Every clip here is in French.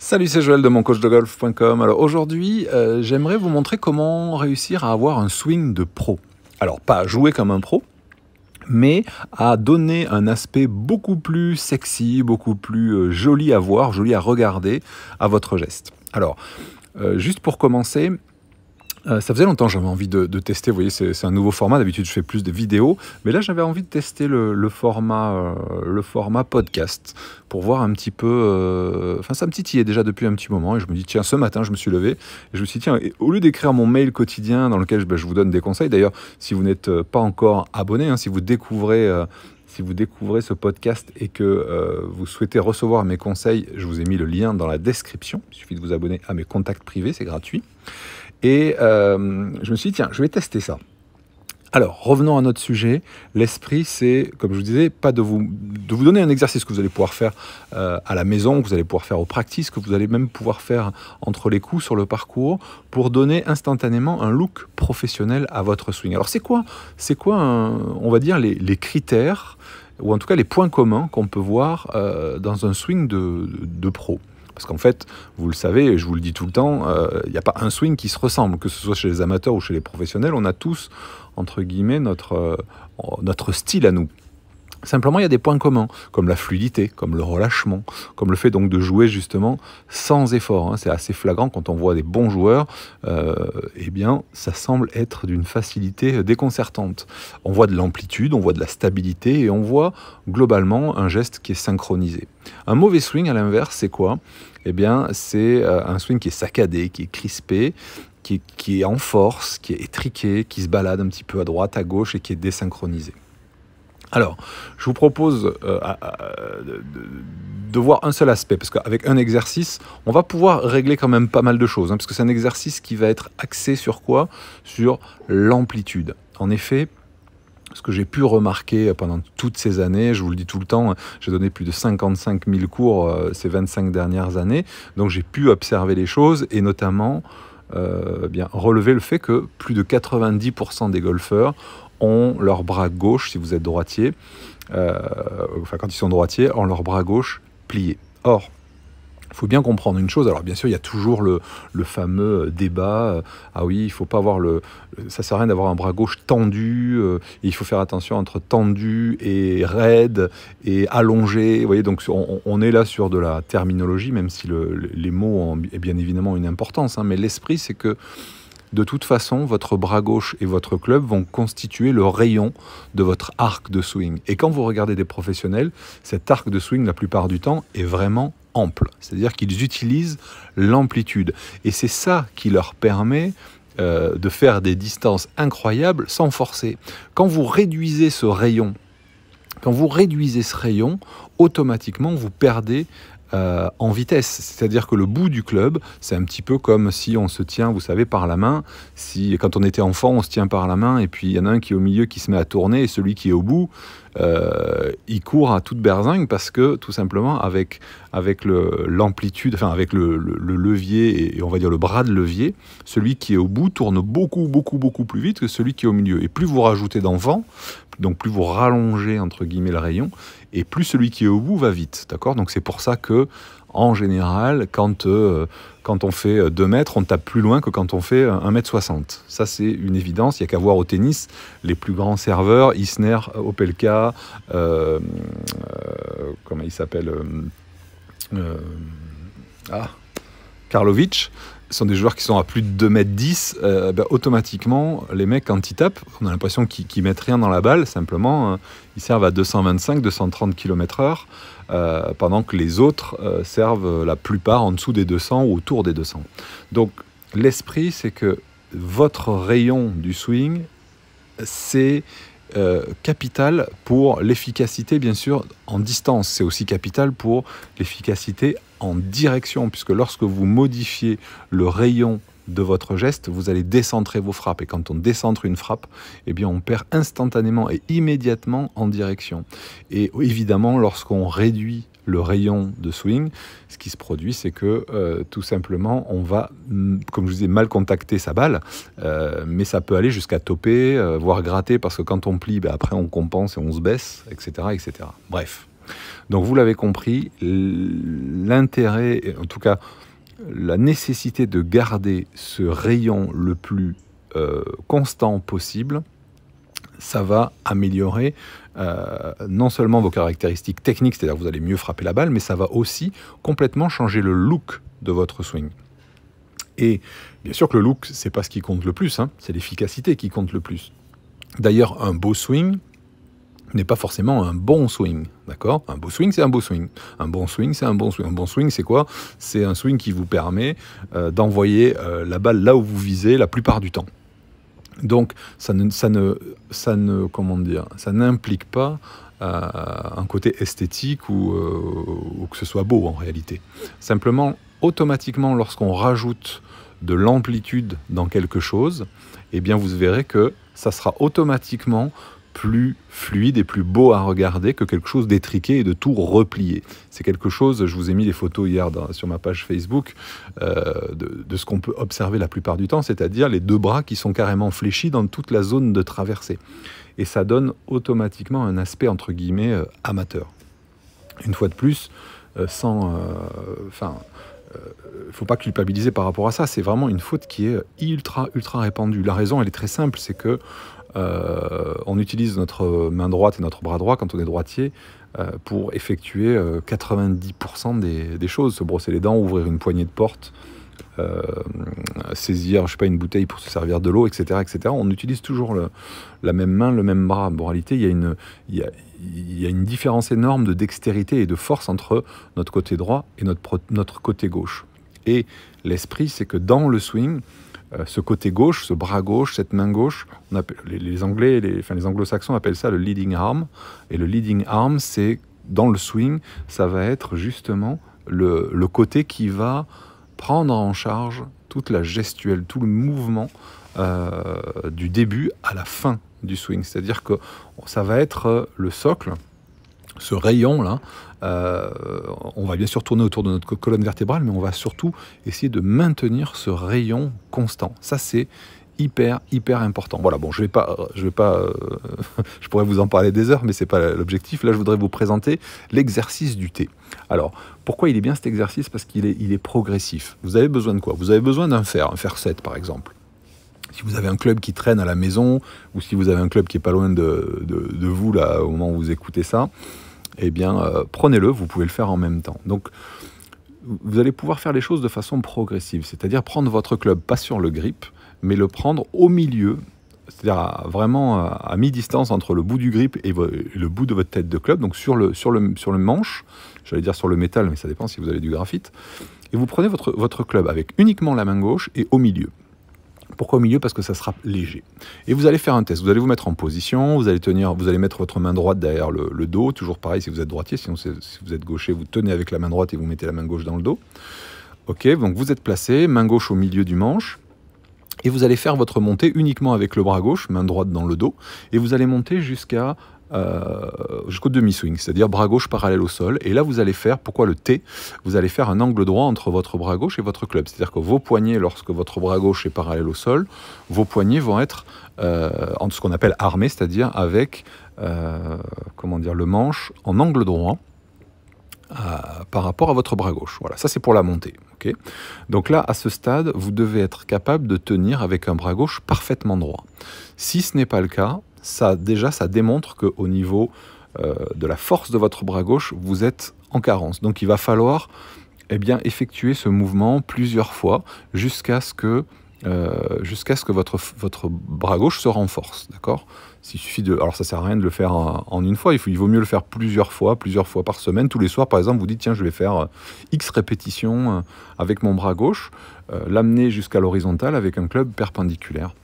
Salut, c'est Joël de moncoachdegolf.com. Alors aujourd'hui, euh, j'aimerais vous montrer comment réussir à avoir un swing de pro. Alors pas jouer comme un pro, mais à donner un aspect beaucoup plus sexy, beaucoup plus euh, joli à voir, joli à regarder à votre geste. Alors, euh, juste pour commencer, euh, ça faisait longtemps j'avais envie de, tester. Vous voyez, c'est un nouveau format. D'habitude, je fais plus de vidéos, mais là, j'avais envie de tester le, format, euh, le format podcast pour voir un petit peu. Euh, enfin, ça me titillait déjà depuis un petit moment, et je me dis tiens, ce matin, je me suis levé et je me suis dit tiens, au lieu d'écrire mon mail quotidien dans lequel ben, je vous donne des conseils. D'ailleurs, si vous n'êtes pas encore abonné, hein, si vous découvrez si vous découvrez ce podcast et que vous souhaitez recevoir mes conseils, je vous ai mis le lien dans la description. Il suffit de vous abonner à mes contacts privés, c'est gratuit. Et euh, je me suis dit, tiens, je vais tester ça. Alors, revenons à notre sujet. L'esprit, c'est, comme je vous disais, pas de vous, de vous donner un exercice que vous allez pouvoir faire euh, à la maison, que vous allez pouvoir faire aux practices, que vous allez même pouvoir faire entre les coups sur le parcours, pour donner instantanément un look professionnel à votre swing. Alors, c'est quoi, c'est quoi on va dire, les, critères, ou en tout cas les points communs qu'on peut voir euh, dans un swing de pro parce qu'en fait, vous le savez, et je vous le dis tout le temps, euh, il n'y a pas un swing qui se ressemble, que ce soit chez les amateurs ou chez les professionnels, on a tous, entre guillemets, notre, euh, notre style à nous. Simplement, il y a des points communs, comme la fluidité, comme le relâchement, comme le fait donc de jouer justement sans effort. Hein. C'est assez flagrant quand on voit des bons joueurs, euh, eh bien, ça semble être d'une facilité déconcertante. On voit de l'amplitude, on voit de la stabilité et on voit globalement un geste qui est synchronisé. Un mauvais swing, à l'inverse, c'est quoi Eh bien, c'est euh, un swing qui est saccadé, qui est crispé, qui est en force, qui est étriqué, qui se balade un petit peu à droite, à gauche et qui est désynchronisé. Alors, je vous propose euh, de, voir un seul aspect, parce qu'avec un exercice, on va pouvoir régler quand même pas mal de choses, hein, parce que c'est un exercice qui va être axé sur quoi Sur l'amplitude. En effet, ce que j'ai pu remarquer pendant toutes ces années, je vous le dis tout le temps, j'ai donné plus de 55 000 cours euh, ces 25 dernières années, donc j'ai pu observer les choses, et notamment euh, eh bien, relever le fait que plus de 90% des golfeurs ont leur bras gauche, si vous êtes droitier, euh, enfin quand ils sont droitiers, ont leur bras gauche plié. Or, il faut bien comprendre une chose. Alors bien sûr, il y a toujours le, fameux euh, débat. Euh, ah oui, il faut pas avoir le. Ça sert à rien d'avoir un bras gauche tendu. Euh, et il faut faire attention entre tendu et raide et allongé. Vous voyez, donc on, est là sur de la terminologie, même si les mots ont bien évidemment une importance. Hein, mais l'esprit, c'est que de toute façon, votre bras gauche et votre club vont constituer le rayon de votre arc de swing. Et quand vous regardez des professionnels, cet arc de swing, la plupart du temps, est vraiment c'est-à-dire qu'ils utilisent l'amplitude. Et c'est ça qui leur permet euh, de faire des distances incroyables sans forcer. Quand vous réduisez ce rayon, quand vous réduisez ce rayon, automatiquement vous perdez euh, en vitesse. C'est-à-dire que le bout du club, c'est un petit peu comme si on se tient, vous savez, par la main. Si quand on était enfant, on se tient par la main et puis il y en a un qui est au milieu qui se met à tourner et celui qui est au bout, euh, il court à toute berzingue parce que tout simplement avec avec l'amplitude, enfin avec le, levier et, on va dire le bras de levier, celui qui est au bout tourne beaucoup beaucoup beaucoup plus vite que celui qui est au milieu. Et plus vous rajoutez d'enfants, donc plus vous rallongez entre guillemets le rayon, et plus celui qui est au bout va vite, d'accord Donc c'est pour ça que, en général, quand, euh, quand on fait 2 euh, mètres, on tape plus loin que quand on fait 1 euh, mètre 60. Ça, c'est une évidence. Il n'y a qu'à voir au tennis les plus grands serveurs, Isner, Opelka, comment il s'appelle Ah Karlovic, sont des joueurs qui sont à plus de 2m10, euh, ben, automatiquement, les mecs, quand ils tapent, on a l'impression qu'ils, mettent rien dans la balle, simplement, hein. ils servent à 225, 230 km/h, pendant que les autres euh, servent la plupart en dessous des 200 ou autour des 200. Donc, l'esprit, c'est que votre rayon du swing, c'est euh, capital pour l'efficacité, bien sûr, en distance. C'est aussi capital pour l'efficacité en direction, puisque lorsque vous modifiez le rayon de votre geste, vous allez décentrer vos frappes. Et quand on décentre une frappe, eh bien, on perd instantanément et immédiatement en direction. Et évidemment, lorsqu'on réduit le rayon de swing, ce qui se produit, c'est que euh, tout simplement, on va, mm, comme je vous disais, mal contacter sa balle, euh, mais ça peut aller jusqu'à toper, euh, voire gratter, parce que quand on plie, ben, après on compense et on se baisse, etc. etc. Bref. Donc vous l'avez compris, l'intérêt, en tout cas la nécessité de garder ce rayon le plus constant possible, ça va améliorer euh, non seulement vos caractéristiques techniques, c'est-à-dire que vous allez mieux frapper la balle, mais ça va aussi complètement changer le look de votre swing. Et bien sûr que le look, c'est pas ce qui compte le plus, hein. c'est l'efficacité qui compte le plus. D'ailleurs, un beau swing n'est pas forcément un bon swing, d'accord Un beau swing, c'est un beau swing. Un bon swing, c'est un bon swing. Un bon swing, c'est quoi C'est un swing qui vous permet euh, d'envoyer euh, la balle là où vous visez la plupart du temps. Donc, ça ne, ça ça comment dire, ça n'implique pas euh, un côté esthétique ou, euh, ou, que ce soit beau en réalité. Simplement, automatiquement, lorsqu'on rajoute de l'amplitude dans quelque chose, eh bien, vous verrez que ça sera automatiquement plus fluide et plus beau à regarder que quelque chose d'étriqué et de tout replié. C'est quelque chose, je vous ai mis des photos hier sur ma page Facebook, euh, de, ce qu'on peut observer la plupart du temps, c'est-à-dire les deux bras qui sont carrément fléchis dans toute la zone de traversée. Et ça donne automatiquement un aspect, entre guillemets, euh, amateur. Une fois de plus, euh, sans... Enfin ne euh, faut pas culpabiliser par rapport à ça. C'est vraiment une faute qui est ultra, ultra répandue. La raison, elle est très simple, c'est que euh, on utilise notre main droite et notre bras droit quand on est droitier euh, pour effectuer 90% des, choses, se brosser les dents, ouvrir une poignée de porte, euh, saisir, je sais pas, une bouteille pour se servir de l'eau, etc., etc. On utilise toujours le, la même main, le même bras. En réalité, il y a une, il y a, il y a une différence énorme de dextérité et de force entre notre côté droit et notre, notre côté gauche. Et l'esprit, c'est que dans le swing, euh, ce côté gauche, ce bras gauche, cette main gauche, on appelle, les, les, Anglais, les, enfin, les anglo-saxons appellent ça le leading arm. Et le leading arm, c'est dans le swing, ça va être justement le, le côté qui va prendre en charge toute la gestuelle, tout le mouvement euh, du début à la fin du swing. C'est-à-dire que ça va être euh, le socle, ce rayon-là. Euh, on va bien sûr tourner autour de notre colonne vertébrale, mais on va surtout essayer de maintenir ce rayon constant. Ça, c'est hyper, hyper important. Voilà, bon, je vais pas, je vais pas, euh, je pourrais vous en parler des heures, mais c'est pas l'objectif. Là, je voudrais vous présenter l'exercice du thé. Alors, pourquoi il est bien cet exercice Parce qu'il est, il est progressif. Vous avez besoin de quoi Vous avez besoin d'un fer, un fer 7 par exemple. Si vous avez un club qui traîne à la maison, ou si vous avez un club qui est pas loin de, de, vous, là, au moment où vous écoutez ça, eh bien, euh, prenez-le, vous pouvez le faire en même temps. Donc, vous allez pouvoir faire les choses de façon progressive, c'est-à-dire prendre votre club pas sur le grip, mais le prendre au milieu, c'est-à-dire vraiment à, mi-distance entre le bout du grip et le bout de votre tête de club, donc sur le, sur le, sur le manche, j'allais dire sur le métal, mais ça dépend si vous avez du graphite, et vous prenez votre, votre club avec uniquement la main gauche et au milieu. Pourquoi au milieu Parce que ça sera léger. Et vous allez faire un test. Vous allez vous mettre en position, vous allez, tenir, vous allez mettre votre main droite derrière le, dos, toujours pareil si vous êtes droitier, sinon si vous êtes gaucher, vous tenez avec la main droite et vous mettez la main gauche dans le dos. Ok, donc vous êtes placé, main gauche au milieu du manche. Et vous allez faire votre montée uniquement avec le bras gauche, main droite dans le dos, et vous allez monter jusqu'à euh, jusqu'au demi-swing, c'est-à-dire bras gauche parallèle au sol. Et là, vous allez faire, pourquoi le T Vous allez faire un angle droit entre votre bras gauche et votre club. C'est-à-dire que vos poignets, lorsque votre bras gauche est parallèle au sol, vos poignets vont être euh, en ce qu'on appelle armés, c'est-à-dire avec euh, comment dire, le manche en angle droit par rapport à votre bras gauche. Voilà, ça c'est pour la montée. Donc là, à ce stade, vous devez être capable de tenir avec un bras gauche parfaitement droit. Si ce n'est pas le cas, ça déjà ça démontre qu'au niveau euh, de la force de votre bras gauche, vous êtes en carence. Donc il va falloir eh bien, effectuer ce mouvement plusieurs fois jusqu'à ce que euh, jusqu'à ce que votre, bras gauche se renforce, d'accord Il suffit de... Alors ça sert à rien de le faire en, une fois, il, vaut mieux le faire plusieurs fois, plusieurs fois par semaine. Tous les soirs, par exemple, vous dites, tiens, je vais faire euh, X répétitions euh, avec mon bras gauche, l'amener jusqu'à l'horizontale avec un club perpendiculaire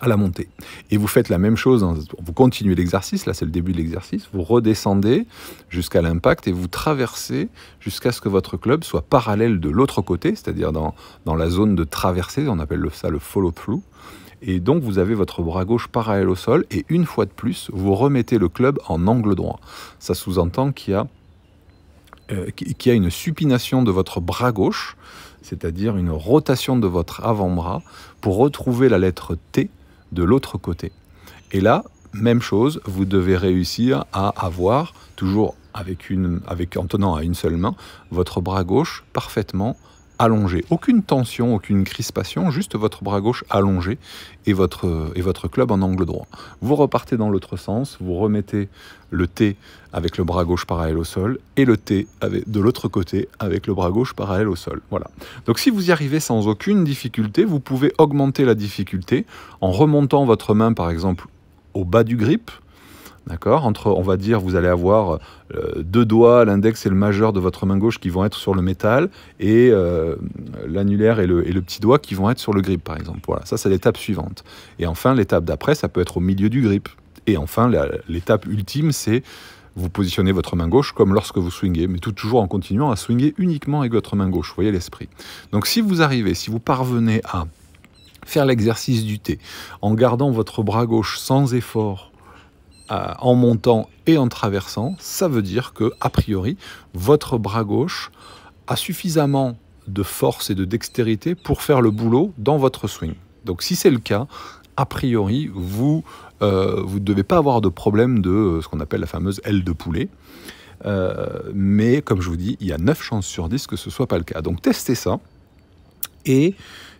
à la montée. Et vous faites la même chose, vous continuez l'exercice, là c'est le début de l'exercice, vous redescendez jusqu'à l'impact et vous traversez jusqu'à ce que votre club soit parallèle de l'autre côté, c'est-à-dire dans, dans la zone de traversée, on appelle ça le follow-through. Et donc vous avez votre bras gauche parallèle au sol et une fois de plus, vous remettez le club en angle droit. Ça sous-entend qu'il y euh, qui a une supination de votre bras gauche, c'est-à-dire une rotation de votre avant-bras, pour retrouver la lettre T de l'autre côté. Et là, même chose, vous devez réussir à avoir, toujours avec une, avec, en tenant à une seule main, votre bras gauche parfaitement allongé. Aucune tension, aucune crispation, juste votre bras gauche allongé et votre, et votre club en angle droit. Vous repartez dans l'autre sens, vous remettez le T avec le bras gauche parallèle au sol et le T avec, de l'autre côté avec le bras gauche parallèle au sol. Voilà. Donc si vous y arrivez sans aucune difficulté, vous pouvez augmenter la difficulté en remontant votre main par exemple au bas du grip, D'accord Entre, on va dire, vous allez avoir euh, deux doigts, l'index et le majeur de votre main gauche qui vont être sur le métal, et euh, l'annulaire et le, petit doigt qui vont être sur le grip, par exemple. Voilà, ça c'est l'étape suivante. Et enfin, l'étape d'après, ça peut être au milieu du grip. Et enfin, l'étape ultime, c'est vous positionnez votre main gauche comme lorsque vous swingez, mais tout toujours en continuant à swinguer uniquement avec votre main gauche. Vous voyez l'esprit. Donc si vous arrivez, si vous parvenez à faire l'exercice du T en gardant votre bras gauche sans effort euh, en montant et en traversant, ça veut dire que, a priori, votre bras gauche a suffisamment de force et de dextérité pour faire le boulot dans votre swing. Donc si c'est le cas, a priori, vous ne euh, devez pas avoir de problème de euh, ce qu'on appelle la fameuse aile de poulet. mais comme je vous dis, il y a 9 chances sur 10 que ce ne soit pas le cas. Donc testez ça. Et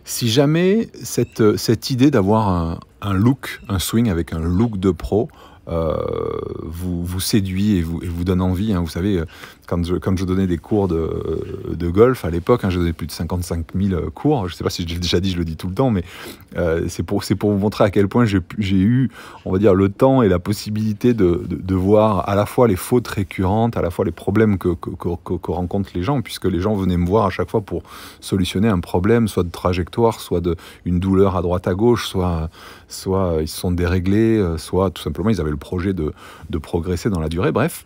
si jamais cette, idée d'avoir un, look, un swing avec un look de pro, euh, vous, vous séduit et vous, et vous donne envie. Hein. Vous savez, euh, quand je, je donnais des cours de, de golf à l'époque, hein, je donnais plus de 55 000 euh, cours. Je ne sais pas si je l'ai déjà dit, je le dis tout le temps, mais c'est pour, pour vous montrer à quel point j'ai eu, on va dire, le temps et la possibilité de, de, voir à la fois les fautes récurrentes, à la fois les problèmes que, que, que, rencontrent les gens, puisque les gens venaient me voir à chaque fois pour solutionner un problème, soit de trajectoire, soit de une douleur à droite à gauche, soit, soit ils se sont déréglés, soit tout simplement ils avaient le projet de, de progresser dans la durée, bref.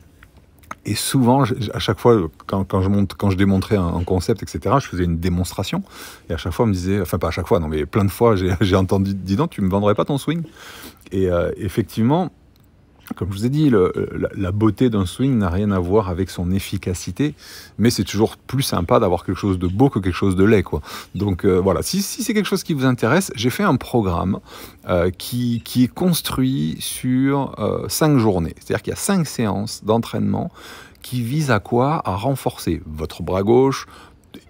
Et souvent, à chaque fois, quand, quand, je, monte, quand je démontrais un, concept, etc., je faisais une démonstration. Et à chaque fois, on me disait, enfin, pas à chaque fois, non, mais plein de fois, j'ai entendu, dis donc, tu me vendrais pas ton swing. Et euh, effectivement, comme je vous ai dit, la, beauté d'un swing n'a rien à voir avec son efficacité, mais c'est toujours plus sympa d'avoir quelque chose de beau que quelque chose de laid. Quoi. Donc euh, voilà, si, c'est quelque chose qui vous intéresse, j'ai fait un programme euh, qui, est construit sur euh, cinq journées. C'est-à-dire qu'il y a cinq séances d'entraînement qui visent à quoi À renforcer votre bras gauche,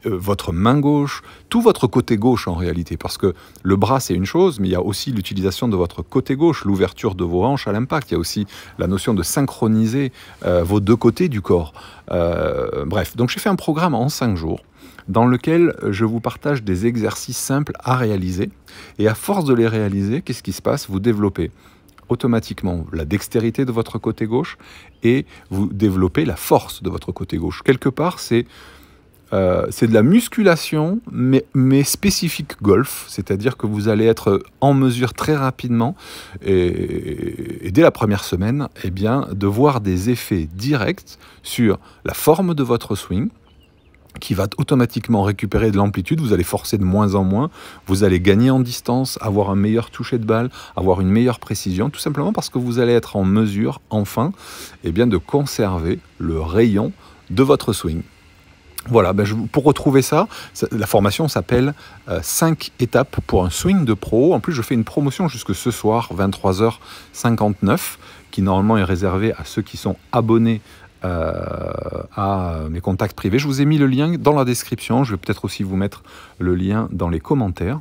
euh, votre main gauche, tout votre côté gauche en réalité, parce que le bras c'est une chose, mais il y a aussi l'utilisation de votre côté gauche, l'ouverture de vos hanches à l'impact, il y a aussi la notion de synchroniser euh, vos deux côtés du corps. Euh, bref, donc j'ai fait un programme en cinq jours dans lequel je vous partage des exercices simples à réaliser, et à force de les réaliser, qu'est-ce qui se passe Vous développez automatiquement la dextérité de votre côté gauche et vous développez la force de votre côté gauche. Quelque part, c'est euh, c'est de la musculation, mais, spécifique golf, c'est-à-dire que vous allez être en mesure très rapidement et, dès la première semaine, eh bien, de voir des effets directs sur la forme de votre swing, qui va automatiquement récupérer de l'amplitude, vous allez forcer de moins en moins, vous allez gagner en distance, avoir un meilleur toucher de balle, avoir une meilleure précision, tout simplement parce que vous allez être en mesure, enfin, eh bien, de conserver le rayon de votre swing. Voilà, ben, pour retrouver ça, la formation s'appelle 5 euh, étapes pour un swing de pro. En plus, je fais une promotion jusque ce soir, 23h59, qui normalement est réservée à ceux qui sont abonnés euh, à mes contacts privés. Je vous ai mis le lien dans la description. Je vais peut-être aussi vous mettre le lien dans les commentaires.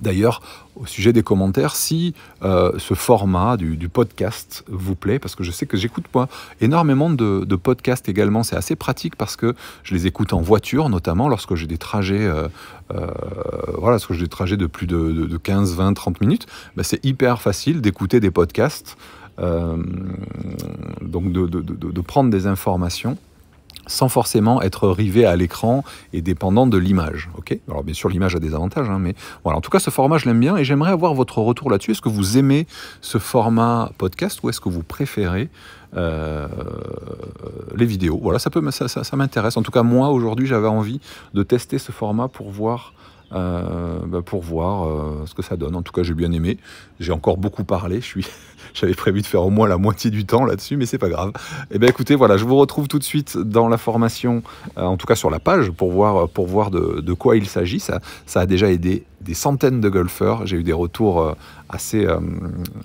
D'ailleurs, au sujet des commentaires, si euh, ce format du, podcast vous plaît, parce que je sais que j'écoute moi énormément de, podcasts également, c'est assez pratique parce que je les écoute en voiture, notamment lorsque j'ai des trajets, euh, euh, j'ai des trajets de plus de, 15, 20, 30 minutes, bah, c'est hyper facile d'écouter des podcasts, donc de prendre des informations sans forcément être rivé à l'écran et dépendant de l'image. Ok Alors bien sûr, l'image a des avantages, hein, mais voilà. En tout cas, ce format, je l'aime bien et j'aimerais avoir votre retour là-dessus. Est-ce que vous aimez ce format podcast ou est-ce que vous préférez euh, les vidéos Voilà, ça peut, ça m'intéresse. En tout cas, moi aujourd'hui, j'avais envie de tester ce format pour voir euh, bah, pour voir euh, ce que ça donne. En tout cas, j'ai bien aimé. J'ai encore beaucoup parlé. Je suis, j'avais prévu de faire au moins la moitié du temps là-dessus, mais c'est pas grave. Et eh bien, écoutez, voilà, je vous retrouve tout de suite dans la formation, euh, en tout cas sur la page, pour voir, pour voir de, de quoi il s'agit. Ça, ça a déjà aidé des centaines de golfeurs. J'ai eu des retours euh, assez, euh,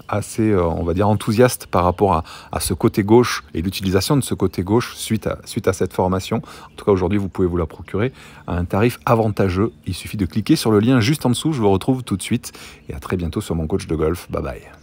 assez euh, on va dire, enthousiastes par rapport à, ce côté gauche et l'utilisation de ce côté gauche suite à, suite à cette formation. En tout cas, aujourd'hui, vous pouvez vous la procurer à un tarif avantageux. Il suffit de cliquer sur le lien juste en dessous. Je vous retrouve tout de suite et à très bientôt sur mon coach de golf. Bye bye.